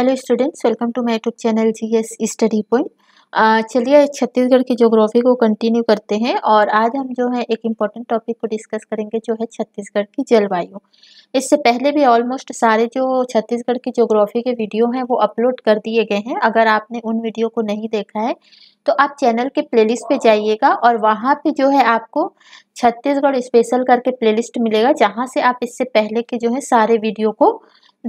hello students welcome to my YouTube channel G S study point चलिए छत्तीसगढ़ की geography को continue करते हैं और आज हम जो है एक इम्पॉर्टेंट टॉपिक को डिस्कस करेंगे जो है छत्तीसगढ़ की जलवायु इससे पहले भी ऑलमोस्ट सारे जो छत्तीसगढ़ की जोग्राफी के वीडियो हैं वो अपलोड कर दिए गए हैं अगर आपने उन वीडियो को नहीं देखा है तो आप चैनल के प्लेलिस्ट पे जाइएगा और वहाँ पे जो है आपको छत्तीसगढ़ स्पेशल करके प्लेलिस्ट मिलेगा जहाँ से आप इससे पहले के जो है सारे वीडियो को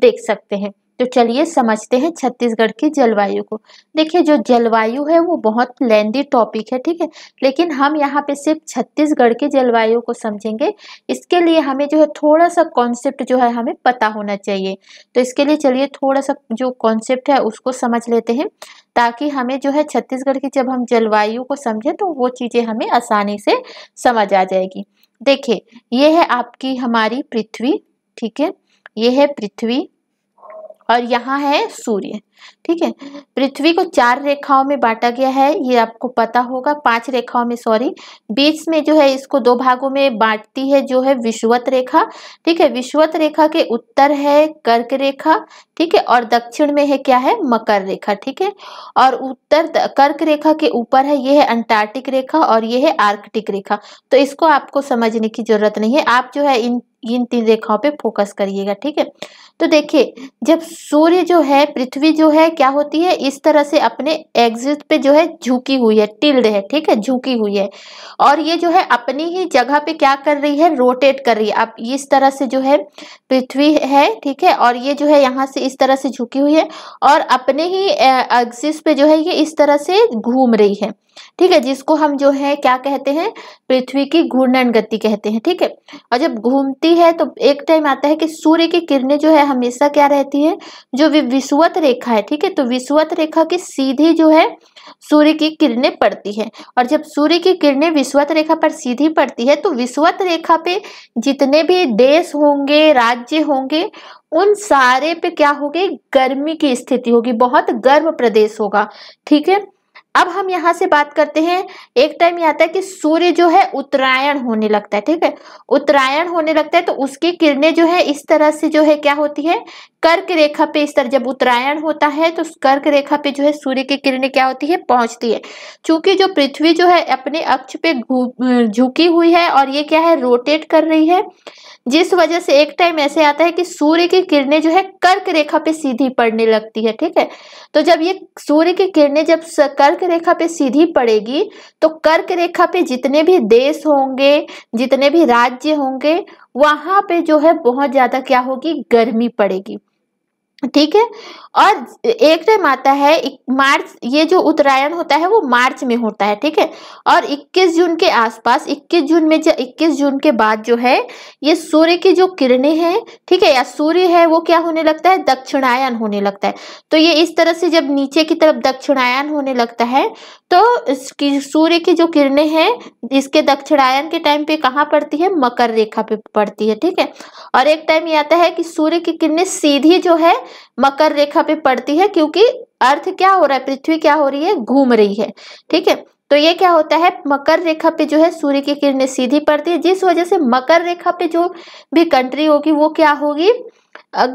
देख सकते हैं तो चलिए समझते हैं छत्तीसगढ़ की जलवायु को देखिए जो जलवायु है वो बहुत लेंदी टॉपिक है ठीक है लेकिन हम यहाँ पे सिर्फ छत्तीसगढ़ की जलवायु को समझेंगे इसके लिए हमें जो है थोड़ा सा कॉन्सेप्ट जो है हमें पता होना चाहिए तो इसके लिए चलिए थोड़ा सा जो कॉन्सेप्ट है उसको समझ लेते हैं ताकि हमें जो है छत्तीसगढ़ की जब हम जलवायु को समझें तो वो चीज़ें हमें आसानी से समझ आ जाएगी देखिए ये है आपकी हमारी पृथ्वी ठीक है ये है पृथ्वी और यहाँ है सूर्य ठीक है पृथ्वी को चार रेखाओं में बांटा गया है ये आपको पता होगा पांच रेखाओं में सॉरी बीच में जो है इसको दो भागों में बांटती है जो है विश्वत रेखा ठीक है विश्वत रेखा के उत्तर है कर्क रेखा ठीक है और दक्षिण में है क्या है मकर रेखा ठीक है और उत्तर कर्क रेखा के ऊपर है ये है अंटार्कटिक रेखा और ये है आर्कटिक रेखा तो इसको आपको समझने की जरूरत नहीं है आप जो है इन इन तीन रेखाओं पे फोकस करिएगा ठीक है तो देखिए जब सूर्य जो है पृथ्वी जो है क्या होती है इस तरह से अपने एग्जिट पे जो है झुकी हुई है टिल्ड है ठीक है झुकी हुई है और ये जो है अपनी ही जगह पे क्या कर रही है रोटेट कर रही है अब इस तरह से जो है पृथ्वी है ठीक है और ये जो है यहाँ से इस तरह से झुकी हुई है और अपने ही एग्जिस पे जो है ये इस तरह से घूम रही है ठीक है जिसको हम जो है क्या कहते हैं पृथ्वी की घूर्णन गति कहते हैं ठीक है और जब घूमती है तो एक टाइम आता है कि सूर्य की किरणें जो है हमेशा क्या रहती है जो विषुवत रेखा है ठीक है तो विषुवत रेखा की सीधी जो है सूर्य की किरणें पड़ती है और जब सूर्य की किरणें विषुवत रेखा पर सीधी पड़ती है तो विषुवत रेखा पे जितने भी देश होंगे राज्य होंगे उन सारे पे क्या होगी गर्मी की स्थिति होगी बहुत गर्म प्रदेश होगा ठीक है अब हम यहाँ से बात करते हैं एक टाइम ये आता है कि सूर्य जो है उत्तरायण होने लगता है ठीक है उत्तरायण होने लगता है तो उसकी किरणें जो है इस तरह से जो है क्या होती है कर्क रेखा पे इस तरह जब उत्तरायण होता है तो कर्क रेखा पे जो है सूर्य की किरणें क्या होती है पहुंचती है चूंकि जो पृथ्वी जो है अपने अक्ष पे झुकी हुई है और ये क्या है रोटेट कर रही है जिस वजह से एक टाइम ऐसे आता है कि सूर्य की किरणें जो है कर्क रेखा पे सीधी पड़ने लगती है ठीक है तो जब ये सूर्य की किरणें जब कर्क रेखा पे सीधी पड़ेगी तो कर्क रेखा पे जितने भी देश होंगे जितने भी राज्य होंगे वहां पे जो है बहुत ज्यादा क्या होगी गर्मी पड़ेगी ठीक है और एक टाइम आता है मार्च ये जो उत्तरायण होता है वो मार्च में होता है ठीक है और 21 जून के आसपास 21 जून में जो 21 जून के बाद जो है ये सूर्य की जो किरणें हैं ठीक है या सूर्य है वो क्या होने लगता है दक्षिणायन होने लगता है तो ये इस तरह से जब नीचे की तरफ दक्षिणायन होने लगता है तो इसकी सूर्य की जो किरणें हैं इसके दक्षिणायन के टाइम पे कहाँ पड़ती है मकर रेखा पे पड़ती है ठीक है और एक टाइम ये आता है कि सूर्य की किरणें सीधी जो है मकर रेखा पे पड़ती है क्योंकि अर्थ क्या हो रहा है पृथ्वी क्या हो रही है घूम रही है ठीक है तो ये क्या होता है मकर रेखा पे जो है सूर्य की किरणें सीधी पड़ती है जिस वजह से मकर रेखा पे जो भी कंट्री होगी वो क्या होगी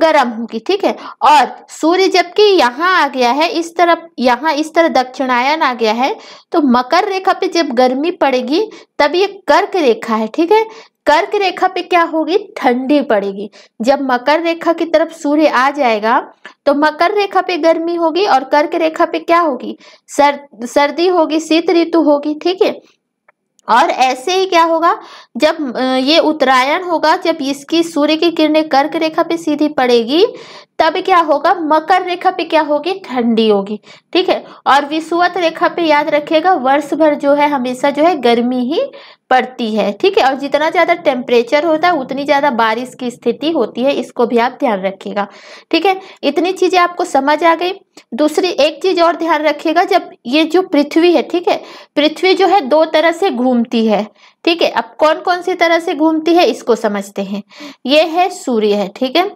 गर्म होगी ठीक है और सूर्य जबकि यहाँ आ गया है इस तरफ यहाँ इस तरह दक्षिणायन आ गया है तो मकर रेखा पे जब गर्मी पड़ेगी तब ये कर्क रेखा है ठीक है कर्क रेखा पे क्या होगी ठंडी पड़ेगी जब मकर रेखा की तरफ सूर्य आ जाएगा तो मकर रेखा पे गर्मी होगी और कर्क रेखा पे क्या होगी सर सर्दी होगी शीत ऋतु होगी ठीक है और ऐसे ही क्या होगा जब ये उत्तरायण होगा जब इसकी सूर्य की किरणें कर्क रेखा पे सीधी पड़ेगी तब क्या होगा मकर रेखा पे क्या होगी ठंडी होगी ठीक है और विषुवत रेखा पे याद रखिएगा वर्ष भर जो है हमेशा जो है गर्मी ही पड़ती है ठीक है और जितना ज़्यादा टेम्परेचर होता है उतनी ज़्यादा बारिश की स्थिति होती है इसको भी आप ध्यान रखिएगा ठीक है इतनी चीज़ें आपको समझ आ गई दूसरी एक चीज़ और ध्यान रखिएगा जब ये जो पृथ्वी है ठीक है पृथ्वी जो है दो तरह से घूमती है ठीक है अब कौन कौन सी तरह से घूमती है इसको समझते हैं ये है सूर्य है ठीक है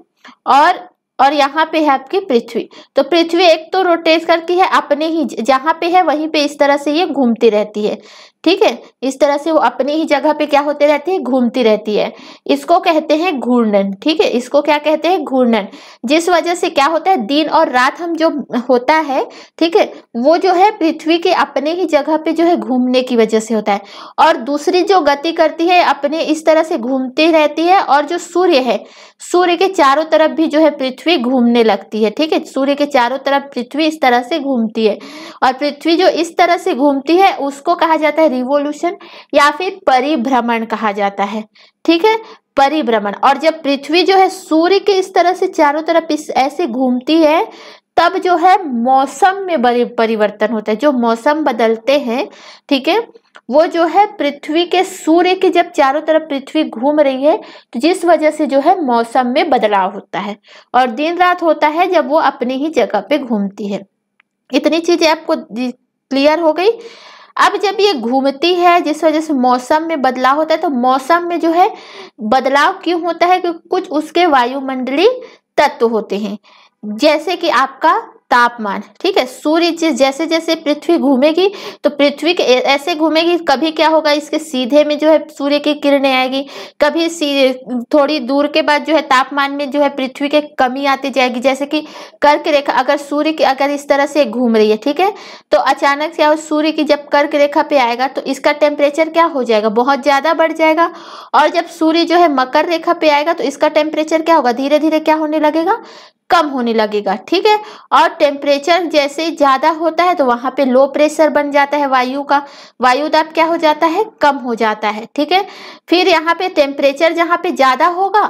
और और यहाँ पे है आपकी पृथ्वी तो पृथ्वी एक तो रोटेट करके है अपने ही जहाँ पे है वहीं पे इस तरह से ये घूमती रहती है ठीक है इस तरह से वो अपनी ही जगह पे क्या होते रहती है घूमती रहती है इसको कहते हैं घूर्णन ठीक है इसको क्या कहते हैं घूर्णन जिस वजह से क्या होता है दिन और रात हम जो होता है ठीक है वो जो है पृथ्वी के अपने ही जगह पे जो है घूमने की वजह से होता है और दूसरी जो गति करती है अपने इस तरह से घूमती रहती है और जो सूर्य है सूर्य के चारों तरफ भी जो है पृथ्वी पृथ्वी घूमने लगती है ठीक है सूर्य के चारों तरफ पृथ्वी इस तरह से घूमती है और पृथ्वी जो इस तरह से घूमती है उसको कहा जाता है रिवोल्यूशन या फिर परिभ्रमण कहा जाता है ठीक है परिभ्रमण और जब पृथ्वी जो है सूर्य के इस तरह से चारों तरफ इस ऐसे घूमती है तब जो है मौसम में परिवर्तन होता है जो मौसम बदलते हैं ठीक है वो जो है पृथ्वी के सूर्य के जब चारों तरफ पृथ्वी घूम रही है तो जिस वजह से जो है मौसम में बदलाव होता है और दिन रात होता है जब वो अपनी ही जगह पे घूमती है इतनी चीजें आपको क्लियर हो गई अब जब ये घूमती है जिस वजह से मौसम में बदलाव होता है तो मौसम में जो है बदलाव क्यों होता है क्योंकि कुछ उसके वायुमंडली तत्व होते हैं जैसे कि आपका तापमान ठीक है सूर्य जैसे जैसे पृथ्वी घूमेगी तो पृथ्वी के ऐसे घूमेगी कभी क्या होगा इसके सीधे में जो है सूर्य की किरणें आएगी कभी थोड़ी दूर के बाद जो है तापमान में जो है पृथ्वी के कमी आती जाएगी जैसे कि कर्क रेखा अगर सूर्य की अगर इस तरह से घूम रही है ठीक है तो अचानक से सूर्य की जब कर्क रेखा पे आएगा तो इसका टेम्परेचर क्या हो जाएगा बहुत ज़्यादा बढ़ जाएगा और जब सूर्य जो है मकर रेखा पे आएगा तो इसका टेम्परेचर क्या होगा धीरे धीरे क्या होने लगेगा कम होने लगेगा ठीक है और टेम्परेचर जैसे ज़्यादा होता है तो वहाँ पे लो प्रेशर बन जाता है वायु का वायु दाब क्या हो जाता है कम हो जाता है ठीक है फिर यहाँ पे टेम्परेचर जहाँ पे ज़्यादा होगा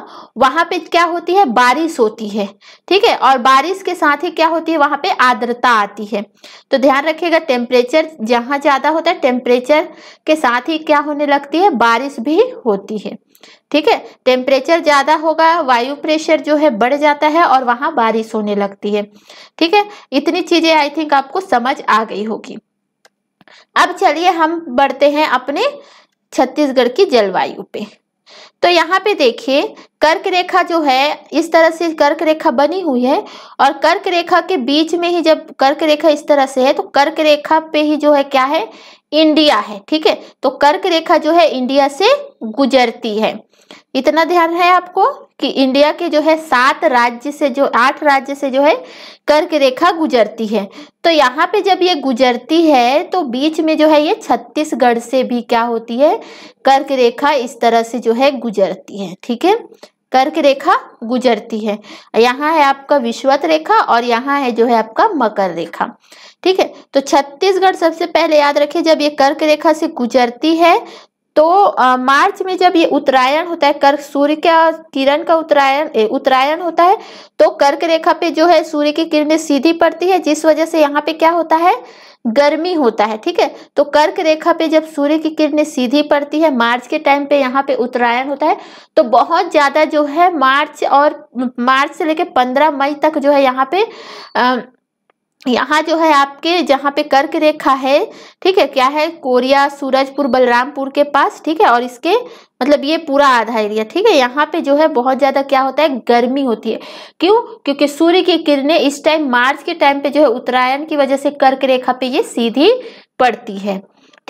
वहाँ पे क्या होती है बारिश होती है ठीक है और बारिश के साथ ही क्या होती है वहाँ पे आर्द्रता आती है तो ध्यान रखिएगा टेम्परेचर जहाँ ज़्यादा होता है टेम्परेचर के साथ ही क्या होने लगती है बारिश भी होती है ठीक है टेम्परेचर ज़्यादा होगा वायु प्रेशर जो है बढ़ जाता है और वहां बारिश होने लगती है ठीक है इतनी चीज़ें आई थिंक आपको समझ आ गई होगी अब चलिए हम बढ़ते हैं अपने छत्तीसगढ़ की जलवायु पे तो यहाँ पे देखिए कर्क रेखा जो है इस तरह से कर्क रेखा बनी हुई है और कर्क रेखा के बीच में ही जब कर्क रेखा इस तरह से है तो कर्क रेखा पे ही जो है क्या है इंडिया है ठीक है तो कर्क रेखा जो है इंडिया से गुजरती है इतना ध्यान है आपको कि इंडिया के जो है सात राज्य से जो आठ राज्य से जो है कर्क रेखा गुजरती है तो यहाँ पे जब ये गुजरती है तो बीच में जो है ये छत्तीसगढ़ से भी क्या होती है कर्क रेखा इस तरह से जो है गुजरती है ठीक है कर्क रेखा गुजरती है यहाँ है आपका विश्वत रेखा और यहाँ है जो है आपका मकर रेखा ठीक है तो छत्तीसगढ़ सबसे पहले याद रखिए जब ये कर्क रेखा से गुजरती है तो आ, मार्च में जब ये उत्तरायण होता है कर्क सूर्य का किरण का उत्तरायण उत्तरायण होता है तो कर्क रेखा पे जो है सूर्य की किरणें सीधी पड़ती है जिस वजह से यहाँ पे क्या होता है गर्मी होता है ठीक है तो कर्क रेखा पे जब सूर्य की किरणें सीधी पड़ती है मार्च के टाइम पे यहाँ पे उत्तरायण होता है तो बहुत ज़्यादा जो है मार्च और मार्च से लेकर पंद्रह मई तक जो है यहाँ पे आ, यहाँ जो है आपके जहाँ पे कर्क रेखा है ठीक है क्या है कोरिया सूरजपुर बलरामपुर के पास ठीक है और इसके मतलब ये पूरा आधा एरिया ठीक है यहाँ पे जो है बहुत ज़्यादा क्या होता है गर्मी होती है क्यों क्योंकि सूर्य की किरणें इस टाइम मार्च के टाइम पे जो है उत्तरायण की वजह से कर्क रेखा पे ये सीधी पड़ती है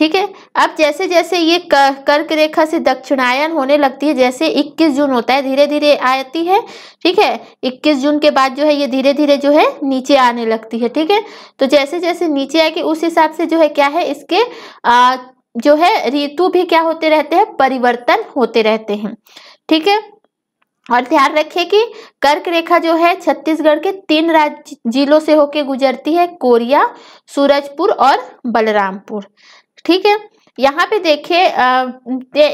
ठीक है अब जैसे जैसे ये कर्क रेखा से दक्षिणायन होने लगती है जैसे 21 जून होता है धीरे धीरे आती है ठीक है 21 जून के बाद जो है ये धीरे धीरे जो है नीचे आने लगती है ठीक है तो जैसे जैसे नीचे आएगी उस हिसाब से जो है क्या है इसके आ, जो है ऋतु भी क्या होते रहते हैं परिवर्तन होते रहते हैं ठीक है और ध्यान रखिए कि कर्क रेखा जो है छत्तीसगढ़ के तीन राज्य जिलों से होके गुजरती है कोरिया सूरजपुर और बलरामपुर ठीक है यहाँ पे देखिए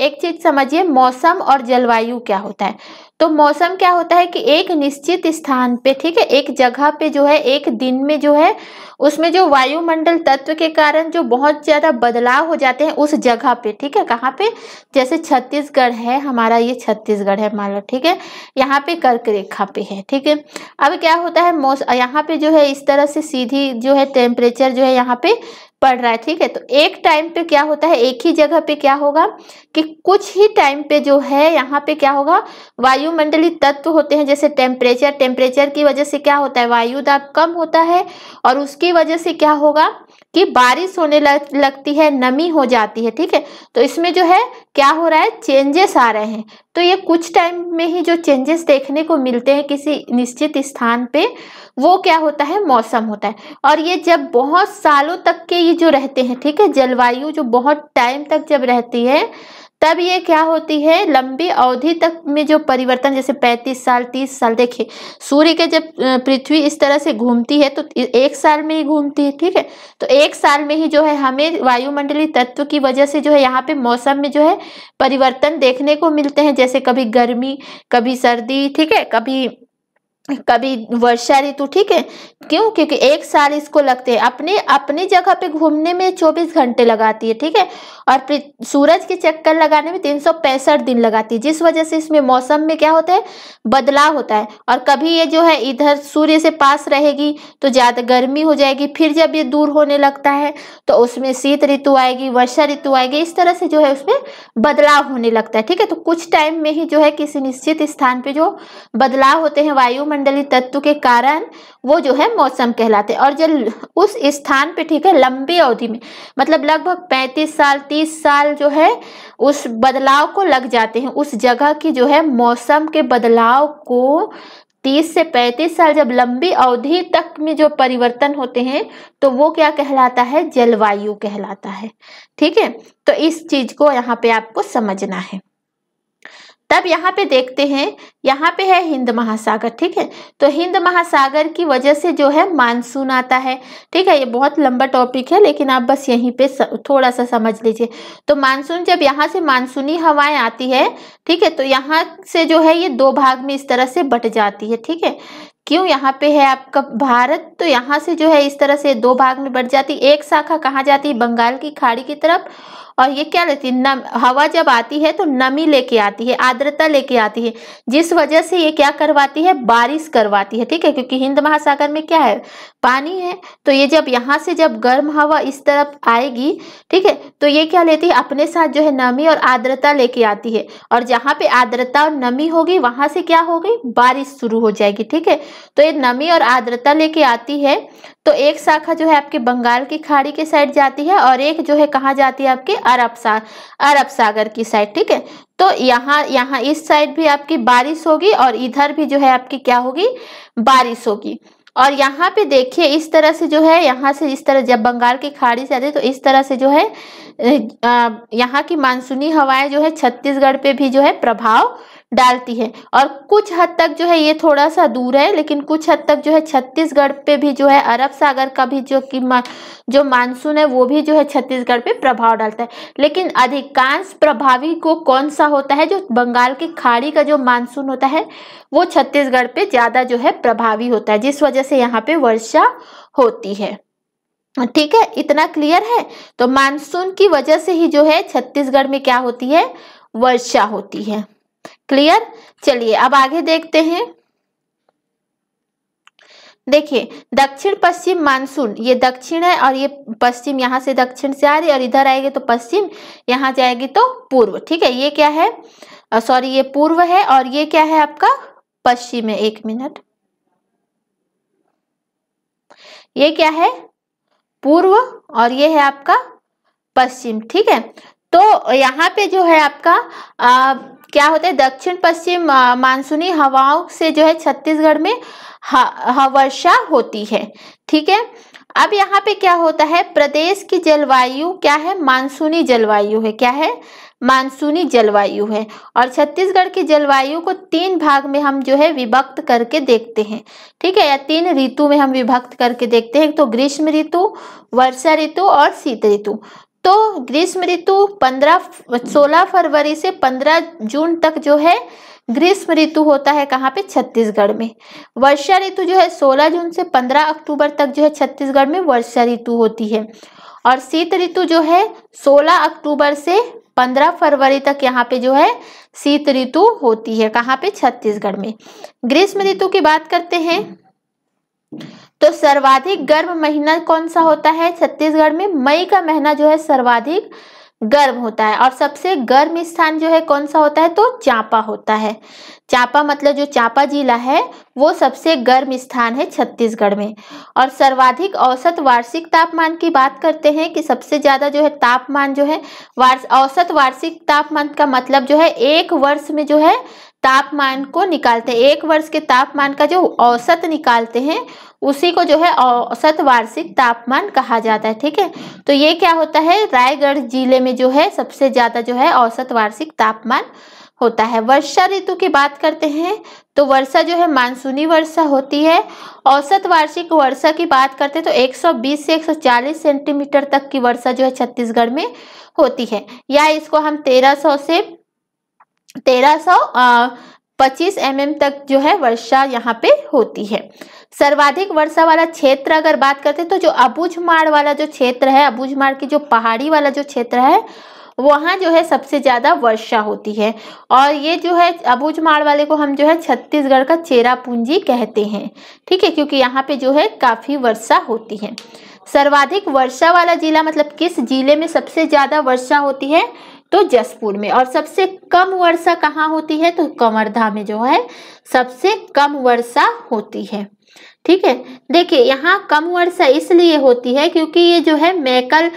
एक चीज समझिए मौसम और जलवायु क्या होता है तो मौसम क्या होता है कि एक निश्चित स्थान पे ठीक है एक जगह पे जो है एक दिन में जो है उसमें जो वायुमंडल तत्व के कारण जो बहुत ज़्यादा बदलाव हो जाते हैं उस जगह पे ठीक है कहाँ पे जैसे छत्तीसगढ़ है हमारा ये छत्तीसगढ़ है मान लो ठीक है यहाँ पे कर्क रेखा पे है ठीक है अब क्या होता है मौस यहाँ पे जो है इस तरह से सीधी जो है टेम्परेचर जो है यहाँ पे पड़ रहा है ठीक है तो एक टाइम पे क्या होता है एक ही जगह पे क्या होगा कि कुछ ही टाइम पे जो है यहाँ पे क्या होगा वायु वायुमंडलीय तत्व होते हैं जैसे टेम्परेचर टेम्परेचर की वजह से क्या होता है वायु दाब कम होता है और उसकी वजह से क्या होगा कि बारिश होने लग, लगती है नमी हो जाती है ठीक है तो इसमें जो है क्या हो रहा है चेंजेस आ रहे हैं तो ये कुछ टाइम में ही जो चेंजेस देखने को मिलते हैं किसी निश्चित स्थान पे वो क्या होता है मौसम होता है और ये जब बहुत सालों तक के ये जो रहते हैं ठीक है जलवायु जो बहुत टाइम तक जब रहती है तब ये क्या होती है लंबी अवधि तक में जो परिवर्तन जैसे 35 साल 30 साल देखिए सूर्य के जब पृथ्वी इस तरह से घूमती है तो एक साल में ही घूमती है ठीक है तो एक साल में ही जो है हमें वायुमंडलीय तत्व की वजह से जो है यहाँ पे मौसम में जो है परिवर्तन देखने को मिलते हैं जैसे कभी गर्मी कभी सर्दी ठीक है कभी कभी वर्षा ऋतु ठीक है क्यों क्योंकि एक साल इसको लगते हैं अपने अपनी जगह पे घूमने में 24 घंटे लगाती है ठीक है और सूरज के चक्कर लगाने में तीन दिन लगाती है जिस वजह से इसमें मौसम में क्या होता है बदलाव होता है और कभी ये जो है इधर सूर्य से पास रहेगी तो ज़्यादा गर्मी हो जाएगी फिर जब ये दूर होने लगता है तो उसमें शीत ऋतु आएगी वर्षा ऋतु आएगी इस तरह से जो है उसमें बदलाव होने लगता है ठीक है तो कुछ टाइम में ही जो है किसी निश्चित स्थान पर जो बदलाव होते हैं वायुमंडलीय तत्व के कारण वो जो है मौसम कहलाते हैं और जब उस स्थान पे ठीक है लंबी अवधि में मतलब लगभग पैंतीस साल तीस साल जो है उस बदलाव को लग जाते हैं उस जगह की जो है मौसम के बदलाव को तीस से पैंतीस साल जब लंबी अवधि तक में जो परिवर्तन होते हैं तो वो क्या कहलाता है जलवायु कहलाता है ठीक है तो इस चीज को यहाँ पे आपको समझना है तब यहाँ पे देखते हैं यहाँ पे है हिंद महासागर ठीक है तो हिंद महासागर की वजह से जो है मानसून आता है ठीक है ये बहुत लंबा टॉपिक है लेकिन आप बस यहीं पे थोड़ा सा समझ लीजिए तो मानसून जब यहाँ से मानसूनी हवाएं आती है ठीक है तो यहाँ से जो है ये दो भाग में इस तरह से बट जाती है ठीक है क्यों यहाँ पे है आपका भारत तो यहाँ से जो है इस तरह से दो भाग में बढ़ जाती एक शाखा कहाँ जाती है बंगाल की खाड़ी की तरफ और ये क्या लेती है नम हवा जब आती है तो नमी लेके आती है आर्द्रता लेके आती है जिस वजह से ये क्या करवाती है बारिश करवाती है ठीक है क्योंकि हिंद महासागर में क्या है पानी है तो ये जब यहाँ से जब गर्म हवा इस तरफ आएगी ठीक है तो ये क्या लेती है अपने साथ जो है नमी और आर्द्रता लेके आती है और जहाँ पे आर्द्रता और नमी होगी वहाँ से क्या होगी बारिश शुरू हो जाएगी ठीक है तो ये नमी और आर्द्रता लेके आती है तो एक शाखा जो है आपके बंगाल की खाड़ी के साइड जाती है और एक जो है कहाँ जाती है आपके अरब सा अरब सागर की साइड ठीक है तो यहाँ यहाँ इस साइड भी आपकी बारिश होगी और इधर भी जो है आपकी क्या होगी बारिश होगी और यहाँ पे देखिए इस तरह से जो है यहाँ से इस तरह जब बंगाल की खाड़ी से आती है तो इस तरह से जो है यहाँ की मानसूनी हवाएं जो है छत्तीसगढ़ पे भी जो है प्रभाव डालती है और कुछ हद तक जो है ये थोड़ा सा दूर है लेकिन कुछ हद तक जो है छत्तीसगढ़ पे भी जो है अरब सागर का भी जो कि मा, जो मानसून है वो भी जो है छत्तीसगढ़ पे प्रभाव डालता है लेकिन अधिकांश प्रभावी को कौन सा होता है जो बंगाल की खाड़ी का जो मानसून होता है वो छत्तीसगढ़ पे ज़्यादा जो है प्रभावी होता है जिस वजह से यहाँ पे वर्षा होती है ठीक है इतना क्लियर है तो मानसून की वजह से ही जो है छत्तीसगढ़ में क्या होती है वर्षा होती है क्लियर चलिए अब आगे देखते हैं देखिए दक्षिण पश्चिम मानसून ये दक्षिण है और ये पश्चिम यहाँ से दक्षिण से आ रही है और इधर आएगी तो पश्चिम यहाँ जाएगी तो पूर्व ठीक है ये क्या है सॉरी ये पूर्व है और ये क्या है आपका पश्चिम है एक मिनट ये क्या है पूर्व और ये है आपका पश्चिम ठीक है तो यहाँ पे जो है आपका अः क्या होता है दक्षिण पश्चिम मानसूनी हवाओं से जो है छत्तीसगढ़ में वर्षा होती है ठीक है अब यहाँ पे क्या होता है प्रदेश की जलवायु क्या है मानसूनी जलवायु है क्या है मानसूनी जलवायु है और छत्तीसगढ़ की जलवायु को तीन भाग में हम जो है विभक्त करके देखते हैं ठीक है या तीन ऋतु में हम विभक्त करके देखते हैं तो ग्रीष्म ऋतु वर्षा ऋतु और शीत ऋतु तो ग्रीष्म ऋतु पंद्रह सोलह फरवरी से पंद्रह जून तक जो है ग्रीष्म ऋतु होता है कहाँ पे छत्तीसगढ़ में वर्षा ऋतु जो है सोलह जून से पंद्रह अक्टूबर तक जो है छत्तीसगढ़ में वर्षा ऋतु होती है और शीत ऋतु जो है सोलह अक्टूबर से पंद्रह फरवरी तक यहाँ पे जो है शीत ऋतु होती है कहाँ पे छत्तीसगढ़ में ग्रीष्म ऋतु की बात करते हैं तो सर्वाधिक गर्म महीना कौन सा होता है छत्तीसगढ़ में मई का महीना जो है सर्वाधिक गर्म होता है और सबसे गर्म स्थान जो है कौन सा होता है तो चांपा होता है चांपा मतलब जो चांपा जिला है वो सबसे गर्म स्थान है छत्तीसगढ़ में और सर्वाधिक औसत वार्षिक तापमान की बात करते हैं कि सबसे ज़्यादा जो है तापमान जो है वार्ष औसत वार्षिक तापमान का मतलब जो है एक वर्ष में जो है तापमान को निकालते हैं एक वर्ष के तापमान का जो औसत निकालते हैं उसी को जो है औसत वार्षिक तापमान कहा जाता है ठीक है तो ये क्या होता है रायगढ़ जिले में जो है सबसे ज़्यादा जो है औसत वार्षिक तापमान होता है वर्षा ऋतु की बात करते हैं तो वर्षा जो है मानसूनी वर्षा होती है औसत वार्षिक वर्षा की बात करते हैं तो 120 से 140 सेंटीमीटर तक की वर्षा जो है छत्तीसगढ़ में होती है या इसको हम 1300 से 1300 पच्चीस एम mm तक जो है वर्षा यहाँ पे होती है सर्वाधिक वर्षा वाला क्षेत्र अगर बात करते हैं तो जो अबूझमाड़ वाला जो क्षेत्र है अबूझमाड़ की जो पहाड़ी वाला जो क्षेत्र है वहाँ जो है सबसे ज़्यादा वर्षा होती है और ये जो है अबुझमाड़ वाले को हम जो है छत्तीसगढ़ का चेरा पूंजी कहते हैं ठीक है क्योंकि यहाँ पे जो है काफ़ी वर्षा होती है सर्वाधिक वर्षा वाला जिला मतलब किस जिले में सबसे ज़्यादा वर्षा होती है तो जसपुर में और सबसे कम वर्षा कहाँ होती है तो कवर्धा में जो है सबसे कम वर्षा होती है ठीक है देखिए यहाँ कम वर्षा इसलिए होती है क्योंकि ये जो है मैकल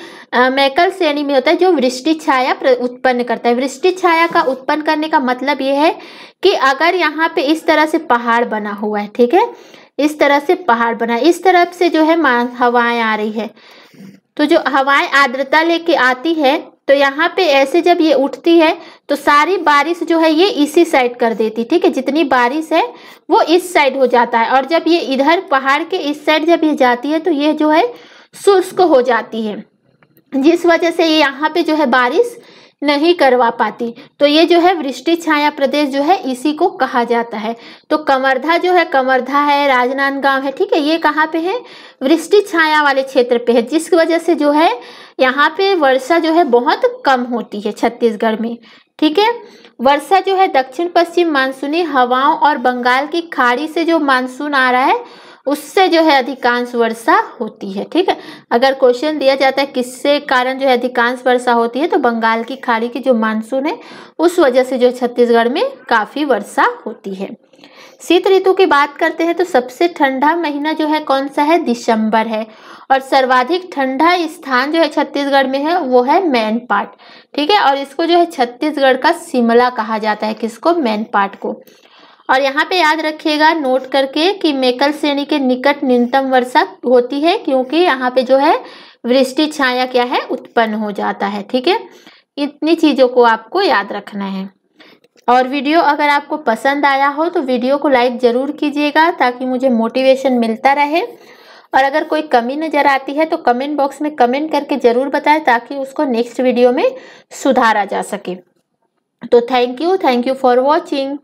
मैकल श्रेणी में होता है जो वृष्टि छाया उत्पन्न करता है वृष्टि छाया का उत्पन्न करने का मतलब ये है कि अगर यहाँ पे इस तरह से पहाड़ बना हुआ है ठीक है इस तरह से पहाड़ बना इस तरफ से जो है हवाएं आ रही है तो जो हवाएं आर्द्रता लेके आती है तो यहाँ पे ऐसे जब ये उठती है तो सारी बारिश जो है ये इसी साइड कर देती ठीक है जितनी बारिश है वो इस साइड हो जाता है और जब ये इधर पहाड़ के इस साइड जब ये जाती है तो ये जो है शुष्क हो जाती है जिस वजह से ये यहाँ पे जो है बारिश नहीं करवा पाती तो ये जो है वृष्टि छाया प्रदेश जो है इसी को कहा जाता है तो कमरधा जो है कमरधा है राजनांदगांव है ठीक है ये कहाँ पे है वृष्टि छाया वाले क्षेत्र पे है जिस वजह से जो है यहाँ पे वर्षा जो है बहुत कम होती है छत्तीसगढ़ में ठीक है वर्षा जो है दक्षिण पश्चिम मानसूनी हवाओं और बंगाल की खाड़ी से जो मानसून आ रहा है उससे जो है अधिकांश वर्षा होती है ठीक है अगर क्वेश्चन दिया जाता है किससे कारण जो है अधिकांश वर्षा होती है तो बंगाल की खाड़ी की जो मानसून है उस वजह से जो छत्तीसगढ़ में काफ़ी वर्षा होती है शीत ऋतु की बात करते हैं तो सबसे ठंडा महीना जो है कौन सा है दिसंबर है और सर्वाधिक ठंडा स्थान जो है छत्तीसगढ़ में है वो है मैन पार्ट ठीक है और इसको जो है छत्तीसगढ़ का शिमला कहा जाता है किसको मैन पार्ट को और यहाँ पे याद रखिएगा नोट करके कि मेकल श्रेणी के निकट न्यूनतम वर्षा होती है क्योंकि यहाँ पे जो है वृष्टि छाया क्या है उत्पन्न हो जाता है ठीक है इतनी चीज़ों को आपको याद रखना है और वीडियो अगर आपको पसंद आया हो तो वीडियो को लाइक ज़रूर कीजिएगा ताकि मुझे मोटिवेशन मिलता रहे और अगर कोई कमी नज़र आती है तो कमेंट बॉक्स में कमेंट करके ज़रूर बताएं ताकि उसको नेक्स्ट वीडियो में सुधारा जा सके तो thank you thank you for watching